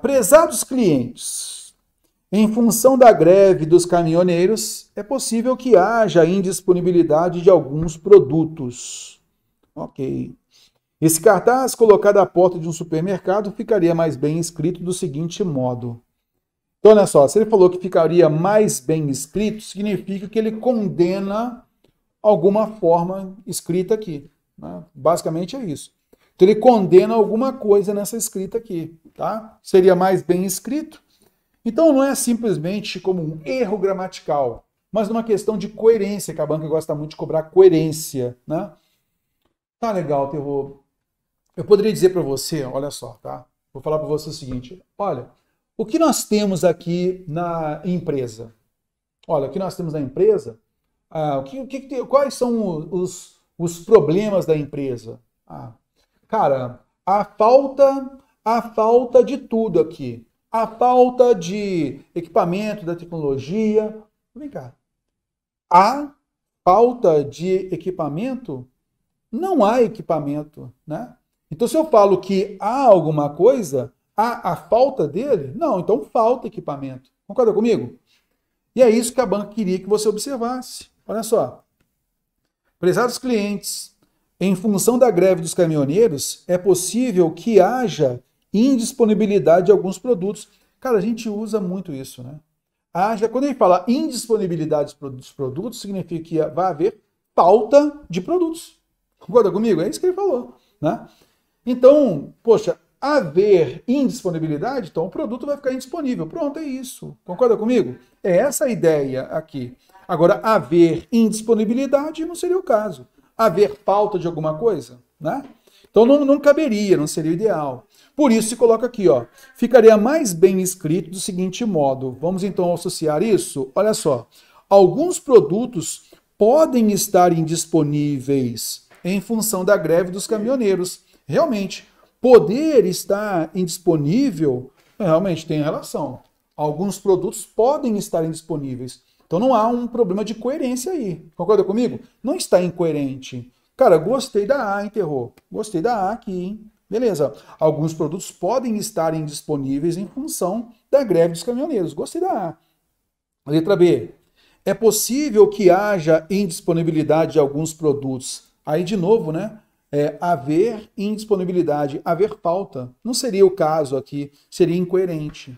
Prezados clientes, em função da greve dos caminhoneiros, é possível que haja indisponibilidade de alguns produtos. Ok. Esse cartaz colocado à porta de um supermercado ficaria mais bem escrito do seguinte modo. Então, olha só, se ele falou que ficaria mais bem escrito, significa que ele condena alguma forma escrita aqui. Né? Basicamente é isso. Então ele condena alguma coisa nessa escrita aqui, tá? Seria mais bem escrito. Então não é simplesmente como um erro gramatical, mas uma questão de coerência, que a banca gosta muito de cobrar coerência, né? Tá legal, eu vou eu poderia dizer para você, olha só, tá? Vou falar para você o seguinte, olha, o que nós temos aqui na empresa? Olha, o que nós temos na empresa? Ah, o que, o que, quais são os, os problemas da empresa? Ah, Cara, a falta, a falta de tudo aqui. A falta de equipamento, da tecnologia. Vem cá. A falta de equipamento? Não há equipamento, né? Então, se eu falo que há alguma coisa, há a falta dele? Não, então falta equipamento. Concorda comigo? E é isso que a banca queria que você observasse. Olha só. Prezados clientes, em função da greve dos caminhoneiros, é possível que haja indisponibilidade de alguns produtos. Cara, a gente usa muito isso, né? Haja, quando a gente fala indisponibilidade dos produtos, significa que vai haver pauta de produtos. Concorda comigo? É isso que ele falou, né? Então, poxa, haver indisponibilidade, então o produto vai ficar indisponível. Pronto, é isso. Concorda comigo? É essa a ideia aqui. Agora, haver indisponibilidade não seria o caso haver falta de alguma coisa, né? Então não, não caberia, não seria o ideal. Por isso se coloca aqui, ó, ficaria mais bem escrito do seguinte modo. Vamos então associar isso? Olha só, alguns produtos podem estar indisponíveis em função da greve dos caminhoneiros. Realmente, poder estar indisponível realmente tem relação. Alguns produtos podem estar indisponíveis. Então não há um problema de coerência aí. Concorda comigo? Não está incoerente. Cara, gostei da A, enterrou. Gostei da A aqui, hein? Beleza. Alguns produtos podem estar indisponíveis em função da greve dos caminhoneiros. Gostei da A. Letra B. É possível que haja indisponibilidade de alguns produtos. Aí, de novo, né? É, haver indisponibilidade, haver falta. Não seria o caso aqui, seria incoerente.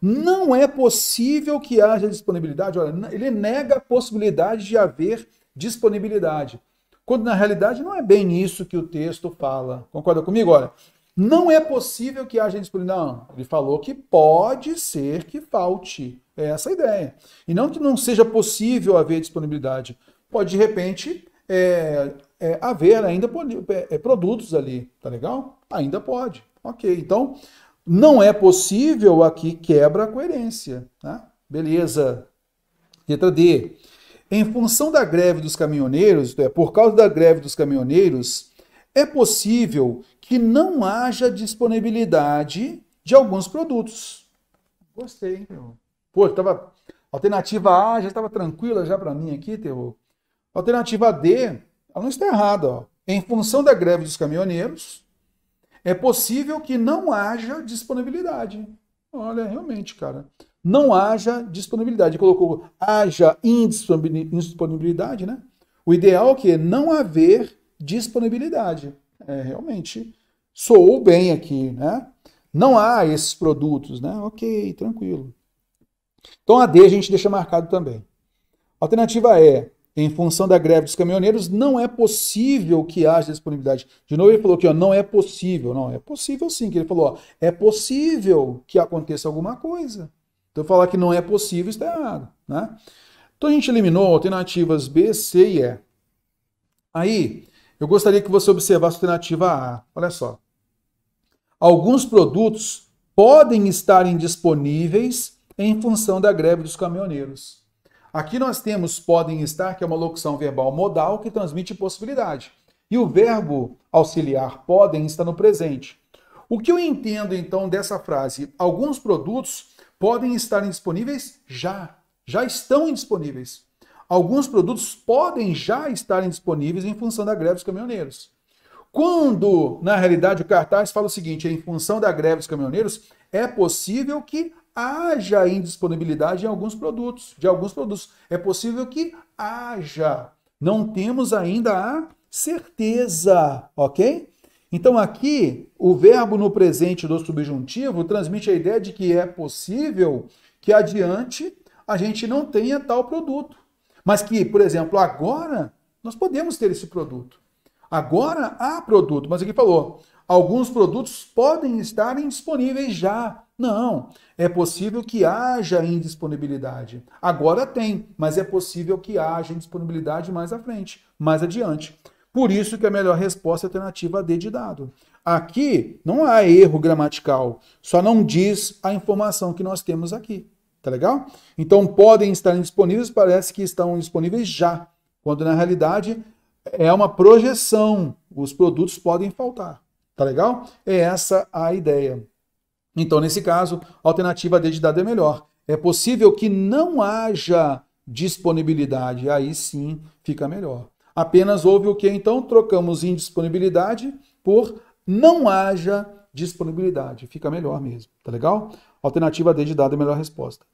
Não é possível que haja disponibilidade. Olha, ele nega a possibilidade de haver disponibilidade. Quando na realidade não é bem isso que o texto fala. Concorda comigo? Olha, não é possível que haja disponibilidade. Não, ele falou que pode ser que falte. É essa a ideia. E não que não seja possível haver disponibilidade. Pode, de repente, é, é, haver ainda é, é, produtos ali, tá legal? Ainda pode. Ok, então não é possível aqui quebra a coerência. Tá? Beleza. Letra D. Em função da greve dos caminhoneiros, é, por causa da greve dos caminhoneiros, é possível que não haja disponibilidade de alguns produtos. Gostei, hein, Pô, tava... alternativa A já estava tranquila já para mim aqui, Terror. Alternativa D, ela não está errada. Ó. Em função da greve dos caminhoneiros, é possível que não haja disponibilidade. Olha, realmente, cara. Não haja disponibilidade. Ele colocou haja indisponibilidade, né? O ideal é que não haver disponibilidade. É, realmente soou bem aqui, né? Não há esses produtos, né? Ok, tranquilo. Então a D a gente deixa marcado também. Alternativa E, em função da greve dos caminhoneiros, não é possível que haja disponibilidade. De novo, ele falou que ó, não é possível. Não, é possível sim, que ele falou, ó, é possível que aconteça alguma coisa. Então, falar que não é possível está errado. Né? Então, a gente eliminou alternativas B, C e E. Aí, eu gostaria que você observasse a alternativa A. Olha só. Alguns produtos podem estar indisponíveis em função da greve dos caminhoneiros. Aqui nós temos podem estar, que é uma locução verbal modal que transmite possibilidade. E o verbo auxiliar podem está no presente. O que eu entendo então dessa frase? Alguns produtos podem estar disponíveis já, já estão indisponíveis. Alguns produtos podem já estar disponíveis em função da greve dos caminhoneiros. Quando, na realidade, o cartaz fala o seguinte: em função da greve dos caminhoneiros, é possível que haja indisponibilidade em alguns produtos, de alguns produtos. É possível que haja. Não temos ainda a certeza, ok? Então aqui o verbo no presente do subjuntivo transmite a ideia de que é possível que adiante a gente não tenha tal produto, mas que, por exemplo, agora nós podemos ter esse produto. Agora há produto, mas aqui falou, alguns produtos podem estar indisponíveis já, não, é possível que haja indisponibilidade. Agora tem, mas é possível que haja indisponibilidade mais à frente, mais adiante. Por isso que a melhor resposta é a alternativa D de dado. Aqui não há erro gramatical, só não diz a informação que nós temos aqui. Tá legal? Então podem estar disponíveis, parece que estão disponíveis já, quando na realidade é uma projeção. Os produtos podem faltar. Tá legal? É essa a ideia. Então, nesse caso, a alternativa D de dado é melhor. É possível que não haja disponibilidade, aí sim fica melhor. Apenas houve o que? Então, trocamos indisponibilidade por não haja disponibilidade. Fica melhor mesmo, tá legal? Alternativa D de dado é a melhor resposta.